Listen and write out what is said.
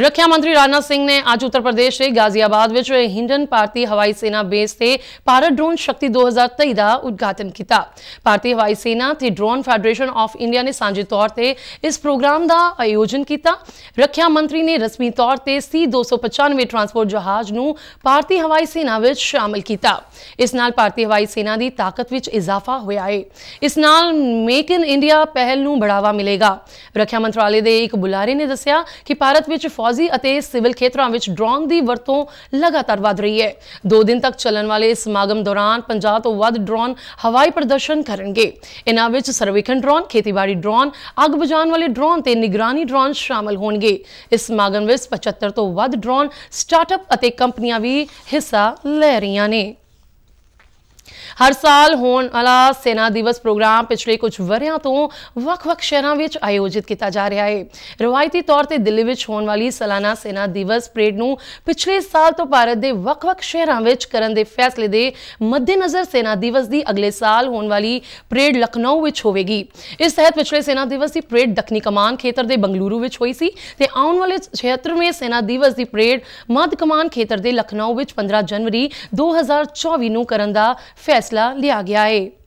ਰੱਖਿਆ ਮੰਤਰੀ ਰਾਜਨਾਥ ਸਿੰਘ ਨੇ ਅੱਜ ਉੱਤਰ ਪ੍ਰਦੇਸ਼ ਦੇ ਗਾਜ਼ੀਆਬਾਦ ਵਿੱਚ ਹਿੰਡਨ ਭਾਰਤੀ ਹਵਾਈ ਸੈਨਾ ਬੇਸ ਤੇ ਭਾਰਤ ਡਰੋਨ ਸ਼ਕਤੀ 2023 ਦਾ ਉਦਘਾਟਨ ਕੀਤਾ ਭਾਰਤੀ ਹਵਾਈ ਸੈਨਾ ਤੇ ਡਰੋਨ ਫੈਡਰੇਸ਼ਨ ਆਫ ਇੰਡੀਆ ਨੇ ਸਾਂਝੇ ਤੌਰ ਤੇ ਇਸ ਪ੍ਰੋਗਰਾਮ ਦਾ ਆਯੋਜਨ ਕੀਤਾ ਰੱਖਿਆ ਮੰਤਰੀ ਨੇ ਰਸਮੀ ਤੌਰ ਤੇ C295 ਟਰਾਂਸਪੋਰਟ ਜਹਾਜ਼ ਨੂੰ ਭਾਰਤੀ ਹਵਾਈ ਸੈਨਾ ਵਿੱਚ ਸ਼ਾਮਲ ਕੀਤਾ ਇਸ ਨਾਲ ਭਾਰਤੀ ਹਵਾਈ ਸੈਨਾ ਦੀ ਤਾਕਤ ਵਿੱਚ ਇਜ਼ਾਫਾ ਹੋਇਆ ਹੈ ਇਸ ਨਾਲ ਮੇਕ ਇਨ ਇੰਡੀਆ ਪਹਿਲ ਨੂੰ ਬੜਾਵਾ ਮਿਲੇਗਾ ਰੱਖਿਆ ਮੰਤਰਾਲੇ ਦੇ ਇੱਕ ਬੁਲਾਰੇ ਨੇ ਦੱਸਿਆ ਕਿ ਭਾਰਤ ਵਿੱਚ ਫੌਜੀ ਅਤੇ ਸਿਵਲ ਖੇਤਰਾਂ ਵਿੱਚ ਡਰੋਨ ਦੀ ਵਰਤੋਂ ਲਗਾਤਾਰ ਵਧ ਰਹੀ ਹੈ 2 ਦਿਨ ਤੱਕ ਚੱਲਣ ਵਾਲੇ ਇਸ ਸਮਾਗਮ ਦੌਰਾਨ 50 ਤੋਂ ਵੱਧ ਡਰੋਨ ਹਵਾਈ ਪ੍ਰਦਰਸ਼ਨ ਕਰਨਗੇ ਇਹਨਾਂ ਵਿੱਚ ਸਰਵੇਖਣ ਡਰੋਨ ਖੇਤੀਬਾੜੀ ਡਰੋਨ ਅੱਗ ਬੁਝਾਉਣ ਵਾਲੇ ਡਰੋਨ ਤੇ ਨਿਗਰਾਨੀ ਡਰੋਨ ਸ਼ਾਮਲ ਹੋਣਗੇ ਇਸ ਸਮਾਗਮ ਵਿੱਚ 75 ਤੋਂ ਵੱਧ ਡਰੋਨ ਸਟਾਰਟਅਪ ਅਤੇ ਕੰਪਨੀਆਂ ਵੀ ਹਿੱਸਾ ਲੈ ਰਹੀਆਂ ਨੇ ਹਰ ਸਾਲ ਹੋਣ ਵਾਲਾ ਸੈਨਾ ਦਿਵਸ ਪ੍ਰੋਗਰਾਮ ਪਿਛਲੇ ਕੁਝ ਵਰਿਆਂ ਤੋਂ ਵੱਖ-ਵੱਖ ਸ਼ਹਿਰਾਂ ਵਿੱਚ ਆਯੋਜਿਤ ਕੀਤਾ ਜਾ ਰਿਹਾ ਹੈ ਰਵਾਇਤੀ ਤੌਰ ਤੇ ਦਿੱਲੀ ਵਿੱਚ ਹੋਣ ਵਾਲੀ ਸਾਲਾਨਾ ਸੈਨਾ ਦਿਵਸ ਪਰੇਡ ਨੂੰ ਪਿਛਲੇ ਸਾਲ ਤੋਂ ਭਾਰਤ ਦੇ ਵੱਖ-ਵੱਖ ਸ਼ਹਿਰਾਂ ਵਿੱਚ ਕਰਨ ਦੇ ਫੈਸਲੇ ਦੇ ਮੱਦੇਨਜ਼ਰ ਸੈਨਾ ਦਿਵਸ ਦੀ ਅਗਲੇ ਸਾਲ ਹੋਣ ਵਾਲੀ ਪਰੇਡ ਲਖਨਊ ਵਿੱਚ ਹੋਵੇਗੀ ਇਸ ਤਹਿਤ ਪਿਛਲੇ ਸੈਨਾ ਦਿਵਸ ਦੀ ਪਰੇਡ ਦੱਖਣੀ ਕਮਾਨ ਖੇਤਰ ਦੇ ਬੰਗਲੁਰੂ ਵਿੱਚ ਹੋਈ ਸੀ ਤੇ ਆਉਣ ਵਾਲੇ 76ਵੇਂ ਸੈਨਾ ਦਿਵਸ ਦੀ ਪਰੇਡ ਮੱਧ ਕਮਾਨ ਖੇਤਰ ਦੇ ਲਖਨਊ ਵਿੱਚ 15 ਜਨਵਰੀ 2024 ਨੂੰ ਕਰਨ ਦਾ ਫੈਸਲਾ ਫੈਸਲਾ ਲਿਆ ਗਿਆ ਹੈ